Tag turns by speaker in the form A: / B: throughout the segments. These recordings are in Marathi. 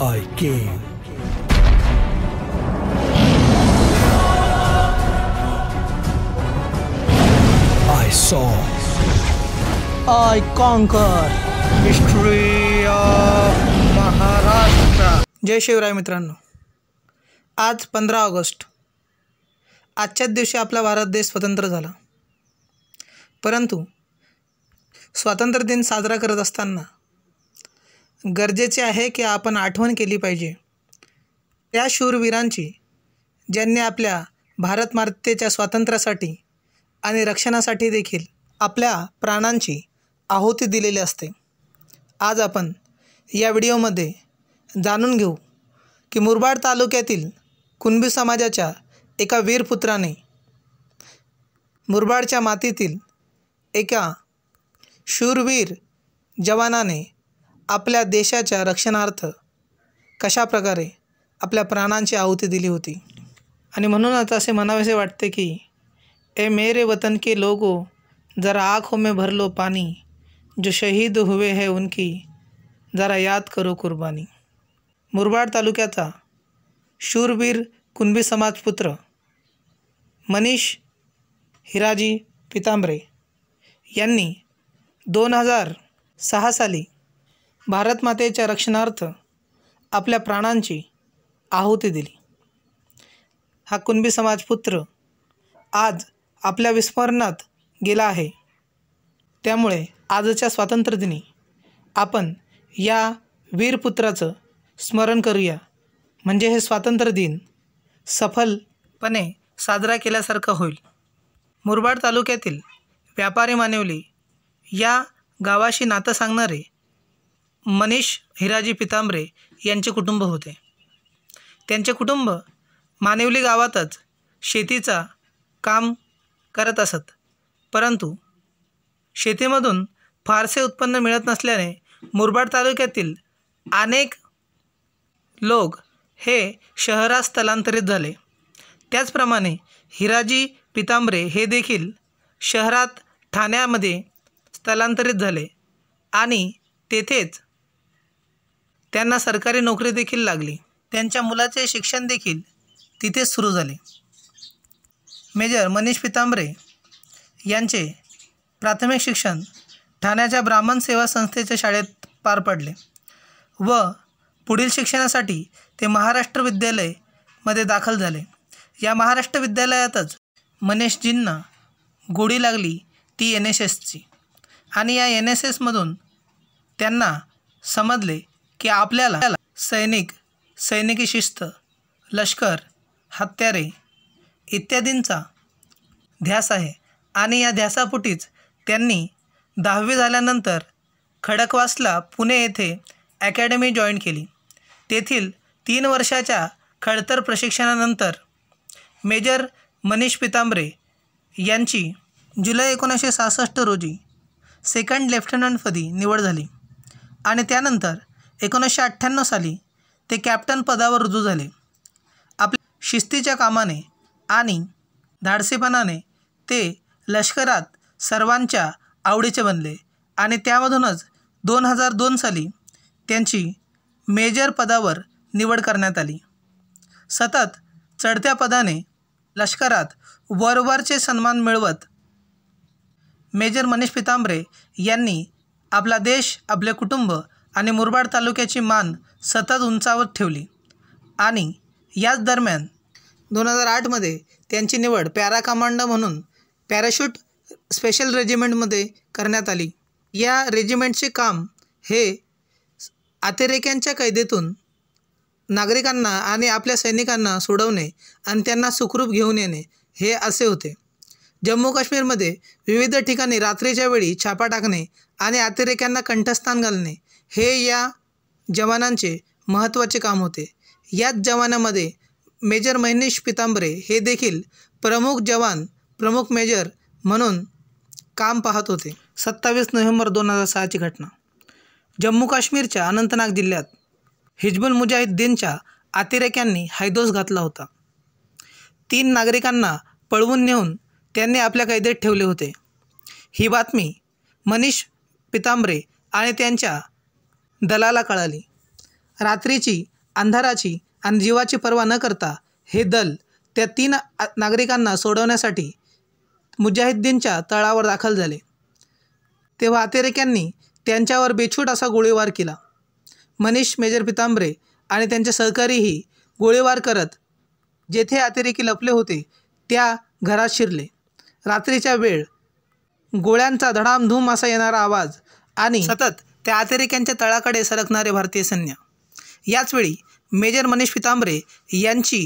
A: I came. I saw. I conquer History of Maharashtra. जय शिवराय मित्रांनो आज पंधरा ऑगस्ट आजच्याच दिवशी आपला भारत देश स्वतंत्र झाला परंतु स्वातंत्र्य दिन साजरा करत असताना गरजेचे आहे की आपण आठवण केली पाहिजे त्या शूरवीरांची ज्यांनी आपल्या भारत भारतमातेच्या स्वातंत्र्यासाठी आणि रक्षणासाठी देखील आपल्या प्राणांची आहुती दिलेली असते आज आपण या व्हिडिओमध्ये जाणून घेऊ की मुरबाड तालुक्यातील कुणबी समाजाच्या एका वीरपुत्राने मुरबाडच्या मातीतील एका शूरवीर जवानाने आपल्या देशाच्या रक्षणार्थ कशाप्रकारे आपल्या प्राणांची आहुती दिली होती आणि म्हणूनच असे म्हणावेसे वाटते की ए मेरे वतन के लोगो ज़रा आखो में भर लो जो शहीद हुए है उनकी जरा याद करो कुर्बानी मुरबाड तालुक्याचा शूरवीर कुणबी समाजपुत्र मनीष हिराजी पितांबरे यांनी दोन हजार सहा साली भारतमातेच्या रक्षणार्थ आपल्या प्राणांची आहुती दिली हा कुणबी समाजपुत्र आज आपल्या विस्मरणात गेला आहे त्यामुळे आजच्या स्वातंत्र्यदिनी आपण या वीरपुत्राचं स्मरण करूया म्हणजे हे स्वातंत्र्य दिन सफलपणे साजरा केल्यासारखं होईल मुरबाड तालुक्यातील व्यापारी मानवली या गावाशी नातं सांगणारे मनीष हिराजी पितांबरे यांचे कुटुंब होते त्यांचे कुटुंब मानेवली गावातच शेतीचा काम करत असत परंतु शेतीमधून फारसे उत्पन्न मिळत नसल्याने मुरबाड तालुक्यातील अनेक लोक हे शहरात स्थलांतरित झाले त्याचप्रमाणे हिराजी पितांबरे हे देखील शहरात ठाण्यामध्ये स्थलांतरित झाले आणि तेथेच त्यांना सरकारी नोकरी देखील लागली त्यांच्या मुलाचे शिक्षण देखील तिथेच सुरू झाले मेजर मनीष पितांबरे यांचे प्राथमिक शिक्षण ठाण्याच्या ब्राह्मण सेवा संस्थेच्या शाळेत पार पडले व पुढील शिक्षणासाठी ते महाराष्ट्र विद्यालयमध्ये दाखल झाले या महाराष्ट्र विद्यालयातच मनीषजींना गोडी लागली ती एन एस एसची आणि या एन एस एसमधून त्यांना समजले की आपल्याला सैनिक सैनिकी शिस्त लष्कर हत्यारे इत्यादींचा ध्यास आहे आणि या ध्यासापुटीच त्यांनी दहावी झाल्यानंतर खडकवासला पुणे येथे अकॅडमी जॉईन केली तेथील तीन वर्षाच्या खडतर प्रशिक्षणानंतर मेजर मनीष पितांबरे यांची जुलै एकोणीसशे सहासष्ट रोजी सेकंड लेफ्टनंटपदी निवड झाली आणि त्यानंतर एकोणीसशे अठ्ठ्याण्णव साली ते कॅप्टन पदावर रुजू झाले आपल्या शिस्तीच्या कामाने आणि धाडसीपणाने ते लष्करात सर्वांच्या आवडीचे बनले आणि त्यामधूनच दोन हजार दोन साली त्यांची मेजर पदावर निवड करण्यात आली सतत चढत्या पदाने लष्करात वरवरचे सन्मान मिळवत मेजर मनीष पितांबरे यांनी आपला देश आपले कुटुंब आणि मुरबाड तालुक्याची मान सतत उंचावत ठेवली आणि याच दरम्यान दोन हजार आठमध्ये त्यांची निवड पॅरा कमांडो म्हणून पॅराशूट स्पेशल रेजिमेंटमध्ये करण्यात आली या रेजिमेंटचे काम हे अतिरेक्यांच्या कैदेतून नागरिकांना आणि आपल्या सैनिकांना सोडवणे आणि त्यांना सुखरूप घेऊन येणे हे असे होते जम्मू काश्मीरमध्ये विविध ठिकाणी रात्रीच्या वेळी छापा टाकणे आणि अतिरेक्यांना कंठस्थान घालणे हे या जवानांचे महत्त्वाचे काम होते याच जवानामध्ये मेजर महेश पितांबरे हे देखील प्रमुख जवान प्रमुख मेजर म्हणून काम पाहत होते सत्तावीस नोव्हेंबर दोन हजार सहाची घटना जम्मू काश्मीरच्या अनंतनाग जिल्ह्यात हिजबुल मुजाहिद्दीनच्या अतिरेक्यांनी हायदोस घातला होता तीन नागरिकांना पळवून नेऊन त्यांनी आपल्या कैदेत ठेवले होते ही बातमी मनीष पितांबरे आणि त्यांच्या दलाला कळाली रात्रीची अंधाराची आणि जीवाची पर्वा न करता हे दल त्या तीन नागरिकांना सोडवण्यासाठी मुजाहिद्दीनच्या तळावर दाखल झाले तेव्हा अतिरेक्यांनी त्यांच्यावर बेछूट असा गोळीबार केला मनीष मेजर पितांबरे आणि त्यांचे सहकारीही गोळीबार करत जेथे अतिरेकी लपले होते त्या घरात शिरले रात्रीच्या वेळ गोळ्यांचा धडामधूम असा येणारा आवाज आणि सतत त्या अतिरेक्यांच्या तळाकडे सरकणारे भारतीय सैन्य याचवेळी मेजर मनीष पितांबरे यांची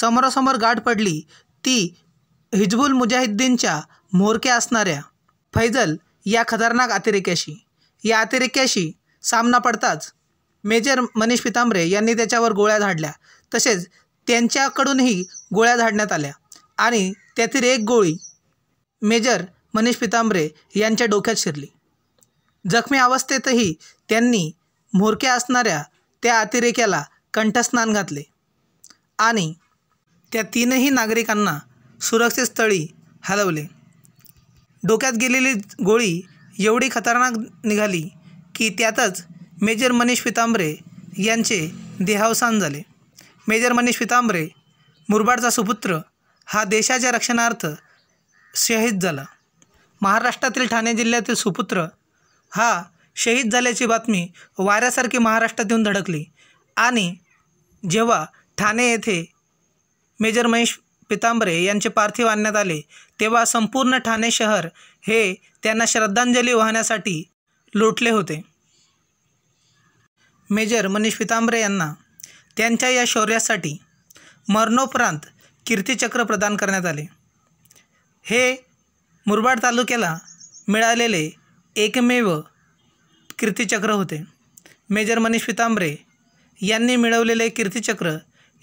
A: समोरासमोर गाठ पडली ती हिजबुल मुजाहिद्दीनच्या म्होरक्या असणाऱ्या फैजल या खतरनाक अतिरेक्याशी या अतिरेक्याशी सामना पडताच मेजर मनीष पितांबरे यांनी त्याच्यावर गोळ्या झाडल्या तसेच त्यांच्याकडूनही गोळ्या झाडण्यात आल्या आणि त्यातील एक गोळी मेजर मनीष पितांबरे यांच्या डोक्यात शिरली जखमी अवस्थेतही त्यांनी म्होरक्या असणाऱ्या त्या अतिरेक्याला कंठस्नान घातले आणि त्या तीनही नागरिकांना सुरक्षित स्थळी हलवले डोक्यात गेलेली गोळी एवढी खतरनाक निघाली की त्यातच मेजर मनीष पितांबरे यांचे देहावसान झाले मेजर मनीष पितांबरे मुरबाडचा सुपुत्र हा देशाच्या रक्षणार्थ शहीद झाला महाराष्ट्रातील ठाणे जिल्ह्यातील सुपुत्र हा शहीद झाल्याची बातमी वाऱ्यासारखी महाराष्ट्रात येऊन धडकली आणि जेव्हा ठाणे येथे मेजर महेश पितांबरे यांचे पार्थिव आणण्यात आले तेव्हा संपूर्ण ठाणे शहर हे त्यांना श्रद्धांजली वाहण्यासाठी लोटले होते मेजर मनीष पितांबरे यांना त्यांच्या या शौर्यासाठी मरणोपरांत कीर्तीचक्र प्रदान करण्यात आले हे मुरबाड तालुक्याला मिळालेले एकमेव कीर्तीचक्र होते मेजर मनीष पितांबरे यांनी मिळवलेले कीर्तीचक्र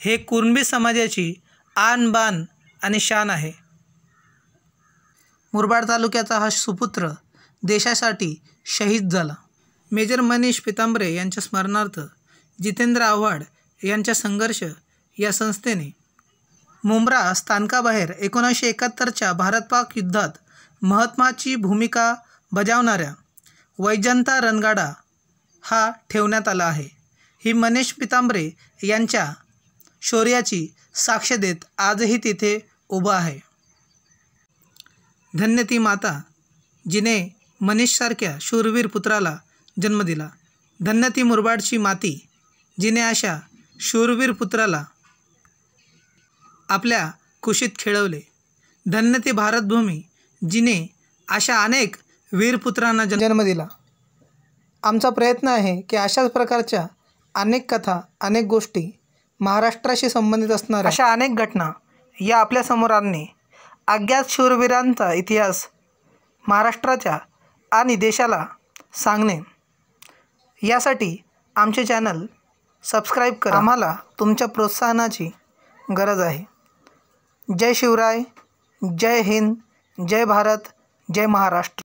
A: हे कुणबी समाजाची आन बान आणि शान आहे मुरबाड तालुक्याचा हा सुपुत्र देशासाठी शहीद झाला मेजर मनीष पितांबरे यांच्या स्मरणार्थ जितेंद्र आव्हाड यांच्या संघर्ष या संस्थेने मुंब्रा स्थानकाबाहेर एकोणीसशे एकाहत्तरच्या भारत पाक युद्धात महत्त्वाची भूमिका बजावणाऱ्या वैजंता रणगाडा हा ठेवण्यात आला आहे ही मनीष पितांबरे यांच्या शौर्याची साक्ष देत आजही तिथे उभं आहे धन्य ती माता जिने मनीषसारख्या शूरवीर पुत्राला जन्म दिला धन्य ती मुरबाडची माती जिने अशा शूरवीर पुत्राला आपल्या कुशीत खेळवले धन्य ती भारतभूमी जिने अशा अनेक वीरपुत्रांना जन्म दिला आमचा प्रयत्न आहे की अशाच प्रकारच्या अनेक कथा अनेक गोष्टी महाराष्ट्राशी संबंधित असणार अशा अनेक घटना या आपल्यासमोर आणणे अज्ञात शूरवीरांचा इतिहास महाराष्ट्राच्या आणि देशाला सांगणे यासाठी आमचे चॅनल सबस्क्राईब करा आम्हाला तुमच्या प्रोत्साहनाची गरज आहे जय शिवराय जय हिंद जय भारत जय महाराष्ट्र